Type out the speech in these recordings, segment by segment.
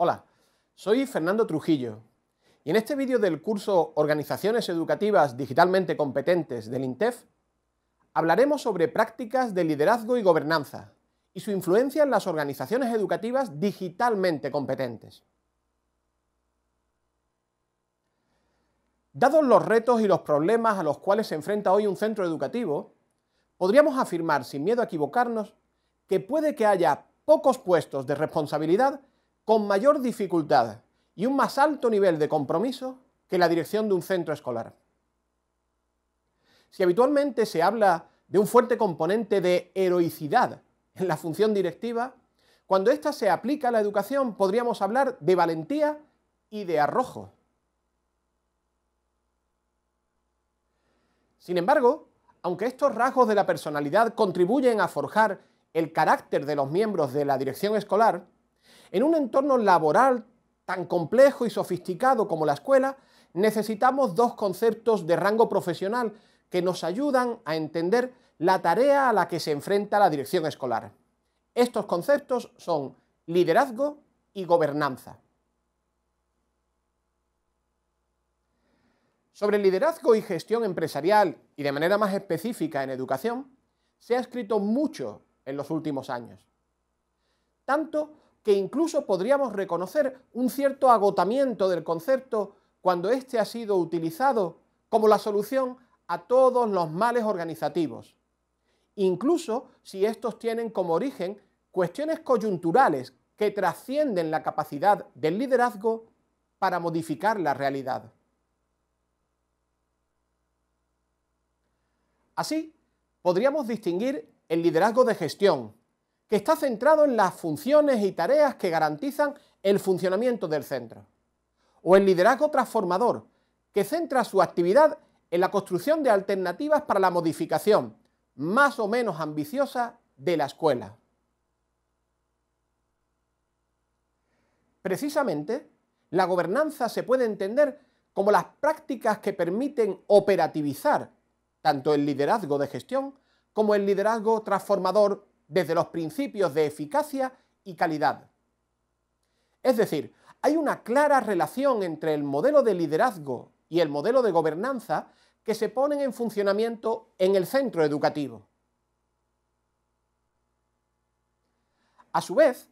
Hola, soy Fernando Trujillo y en este vídeo del curso Organizaciones Educativas Digitalmente Competentes del INTEF hablaremos sobre prácticas de liderazgo y gobernanza y su influencia en las organizaciones educativas digitalmente competentes. Dados los retos y los problemas a los cuales se enfrenta hoy un centro educativo, podríamos afirmar sin miedo a equivocarnos que puede que haya pocos puestos de responsabilidad con mayor dificultad y un más alto nivel de compromiso que la dirección de un centro escolar. Si habitualmente se habla de un fuerte componente de heroicidad en la función directiva, cuando ésta se aplica a la educación podríamos hablar de valentía y de arrojo. Sin embargo, aunque estos rasgos de la personalidad contribuyen a forjar el carácter de los miembros de la dirección escolar, en un entorno laboral tan complejo y sofisticado como la escuela, necesitamos dos conceptos de rango profesional que nos ayudan a entender la tarea a la que se enfrenta la dirección escolar. Estos conceptos son liderazgo y gobernanza. Sobre liderazgo y gestión empresarial, y de manera más específica en educación, se ha escrito mucho en los últimos años. Tanto que incluso podríamos reconocer un cierto agotamiento del concepto cuando éste ha sido utilizado como la solución a todos los males organizativos, incluso si estos tienen como origen cuestiones coyunturales que trascienden la capacidad del liderazgo para modificar la realidad. Así, podríamos distinguir el liderazgo de gestión, que está centrado en las funciones y tareas que garantizan el funcionamiento del centro. O el liderazgo transformador, que centra su actividad en la construcción de alternativas para la modificación, más o menos ambiciosa, de la escuela. Precisamente, la gobernanza se puede entender como las prácticas que permiten operativizar tanto el liderazgo de gestión como el liderazgo transformador desde los principios de eficacia y calidad. Es decir, hay una clara relación entre el modelo de liderazgo y el modelo de gobernanza que se ponen en funcionamiento en el centro educativo. A su vez,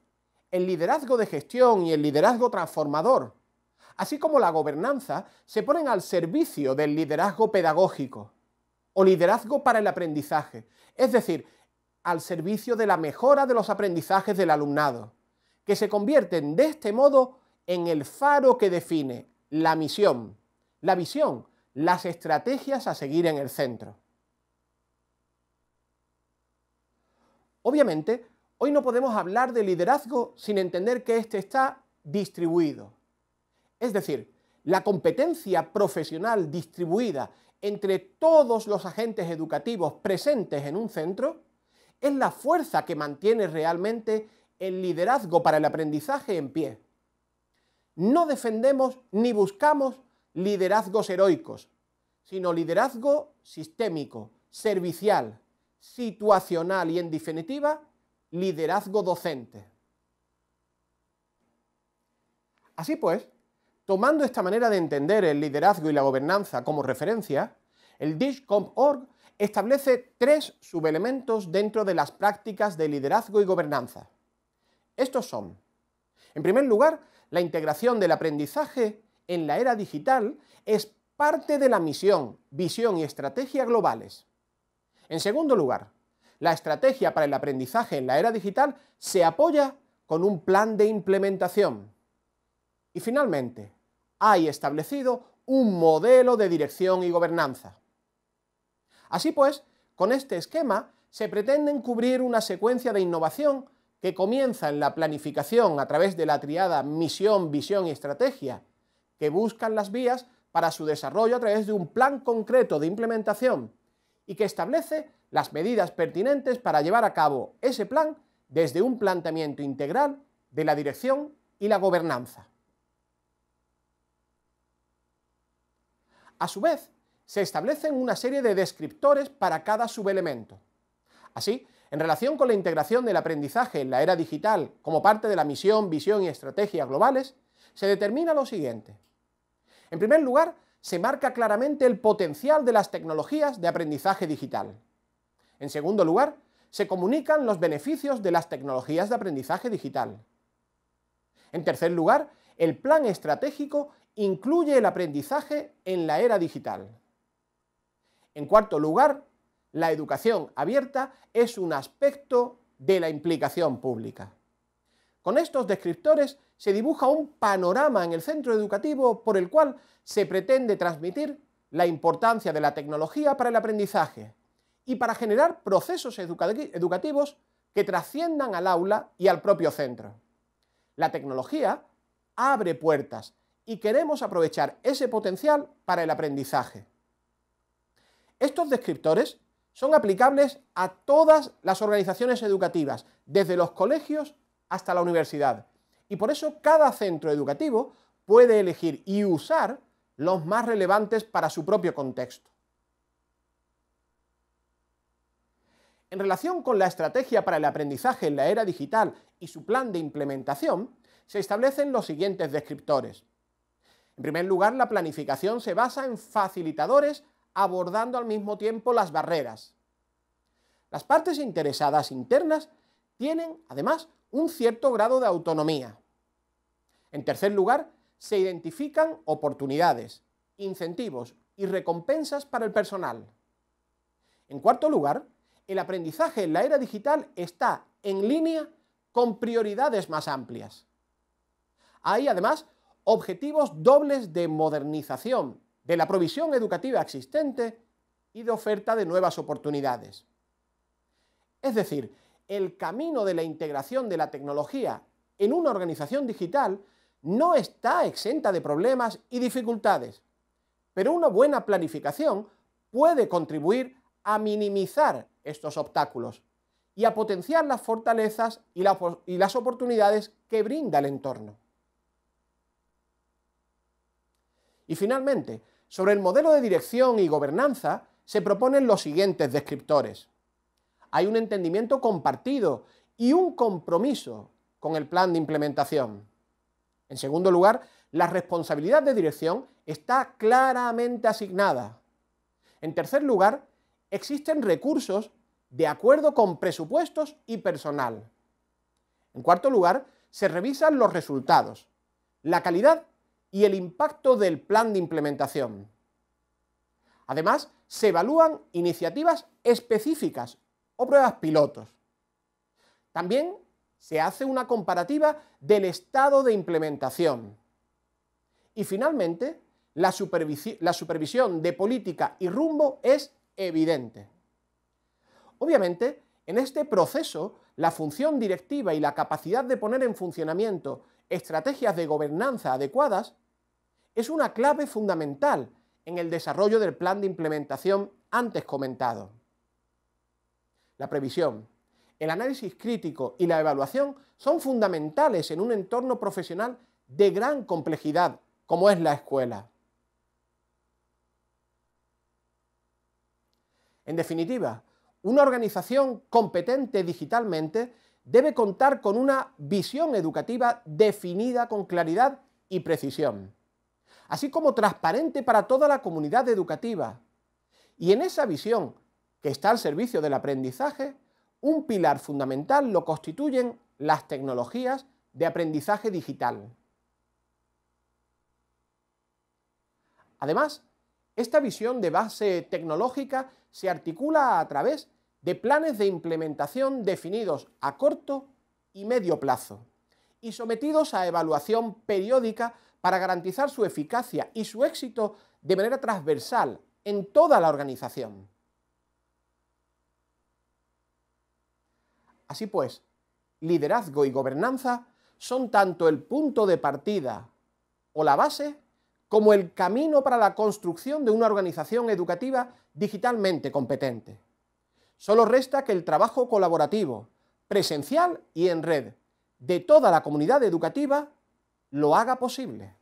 el liderazgo de gestión y el liderazgo transformador, así como la gobernanza, se ponen al servicio del liderazgo pedagógico o liderazgo para el aprendizaje, es decir, al servicio de la mejora de los aprendizajes del alumnado, que se convierten de este modo en el faro que define la misión, la visión, las estrategias a seguir en el centro. Obviamente, hoy no podemos hablar de liderazgo sin entender que éste está distribuido. Es decir, la competencia profesional distribuida entre todos los agentes educativos presentes en un centro es la fuerza que mantiene realmente el liderazgo para el aprendizaje en pie. No defendemos ni buscamos liderazgos heroicos, sino liderazgo sistémico, servicial, situacional y en definitiva, liderazgo docente. Así pues, tomando esta manera de entender el liderazgo y la gobernanza como referencia, el DISH.org establece tres subelementos dentro de las prácticas de liderazgo y gobernanza. Estos son, en primer lugar, la integración del aprendizaje en la era digital es parte de la misión, visión y estrategia globales. En segundo lugar, la estrategia para el aprendizaje en la era digital se apoya con un plan de implementación. Y finalmente, hay establecido un modelo de dirección y gobernanza. Así pues, con este esquema se pretenden cubrir una secuencia de innovación que comienza en la planificación a través de la triada misión, visión y estrategia, que buscan las vías para su desarrollo a través de un plan concreto de implementación y que establece las medidas pertinentes para llevar a cabo ese plan desde un planteamiento integral de la dirección y la gobernanza. A su vez, se establecen una serie de descriptores para cada subelemento. Así, en relación con la integración del aprendizaje en la era digital como parte de la misión, visión y estrategias globales, se determina lo siguiente. En primer lugar, se marca claramente el potencial de las tecnologías de aprendizaje digital. En segundo lugar, se comunican los beneficios de las tecnologías de aprendizaje digital. En tercer lugar, el plan estratégico incluye el aprendizaje en la era digital. En cuarto lugar, la educación abierta es un aspecto de la implicación pública. Con estos descriptores se dibuja un panorama en el centro educativo por el cual se pretende transmitir la importancia de la tecnología para el aprendizaje y para generar procesos educativos que trasciendan al aula y al propio centro. La tecnología abre puertas y queremos aprovechar ese potencial para el aprendizaje. Estos descriptores son aplicables a todas las organizaciones educativas, desde los colegios hasta la universidad. Y por eso cada centro educativo puede elegir y usar los más relevantes para su propio contexto. En relación con la estrategia para el aprendizaje en la era digital y su plan de implementación, se establecen los siguientes descriptores. En primer lugar, la planificación se basa en facilitadores abordando al mismo tiempo las barreras. Las partes interesadas internas tienen, además, un cierto grado de autonomía. En tercer lugar, se identifican oportunidades, incentivos y recompensas para el personal. En cuarto lugar, el aprendizaje en la era digital está en línea con prioridades más amplias. Hay además objetivos dobles de modernización de la provisión educativa existente y de oferta de nuevas oportunidades. Es decir, el camino de la integración de la tecnología en una organización digital no está exenta de problemas y dificultades, pero una buena planificación puede contribuir a minimizar estos obstáculos y a potenciar las fortalezas y, las oportunidades que brinda el entorno. Y finalmente, sobre el modelo de dirección y gobernanza se proponen los siguientes descriptores. Hay un entendimiento compartido y un compromiso con el plan de implementación. En segundo lugar, la responsabilidad de dirección está claramente asignada. En tercer lugar, existen recursos de acuerdo con presupuestos y personal. En cuarto lugar, se revisan los resultados, la calidad y el impacto del plan de implementación. Además, se evalúan iniciativas específicas o pruebas pilotos. También se hace una comparativa del estado de implementación. Y finalmente, la, supervisión de política y rumbo es evidente. Obviamente, en este proceso, la función directiva y la capacidad de poner en funcionamiento estrategias de gobernanza adecuadas es una clave fundamental en el desarrollo del plan de implementación antes comentado. La previsión, el análisis crítico y la evaluación son fundamentales en un entorno profesional de gran complejidad como es la escuela. En definitiva, una organización competente digitalmente debe contar con una visión educativa definida con claridad y precisión así como transparente para toda la comunidad educativa. Y en esa visión, que está al servicio del aprendizaje, un pilar fundamental lo constituyen las tecnologías de aprendizaje digital. Además, esta visión de base tecnológica se articula a través de planes de implementación definidos a corto y medio plazo y sometidos a evaluación periódica para garantizar su eficacia y su éxito de manera transversal en toda la organización. Así pues, liderazgo y gobernanza son tanto el punto de partida o la base como el camino para la construcción de una organización educativa digitalmente competente. Solo resta que el trabajo colaborativo, presencial y en red, de toda la comunidad educativa lo haga posible.